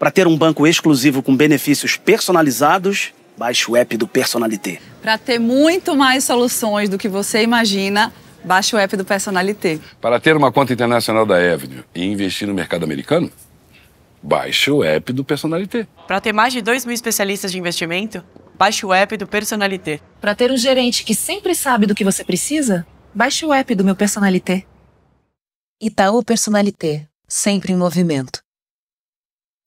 Para ter um banco exclusivo com benefícios personalizados, baixe o app do Personalité. Para ter muito mais soluções do que você imagina, baixe o app do Personalité. Para ter uma conta internacional da Avenue e investir no mercado americano, baixe o app do Personalité. Para ter mais de 2 mil especialistas de investimento, baixe o app do Personalité. Para ter um gerente que sempre sabe do que você precisa, baixe o app do meu Personalité. Itaú Personalité, sempre em movimento.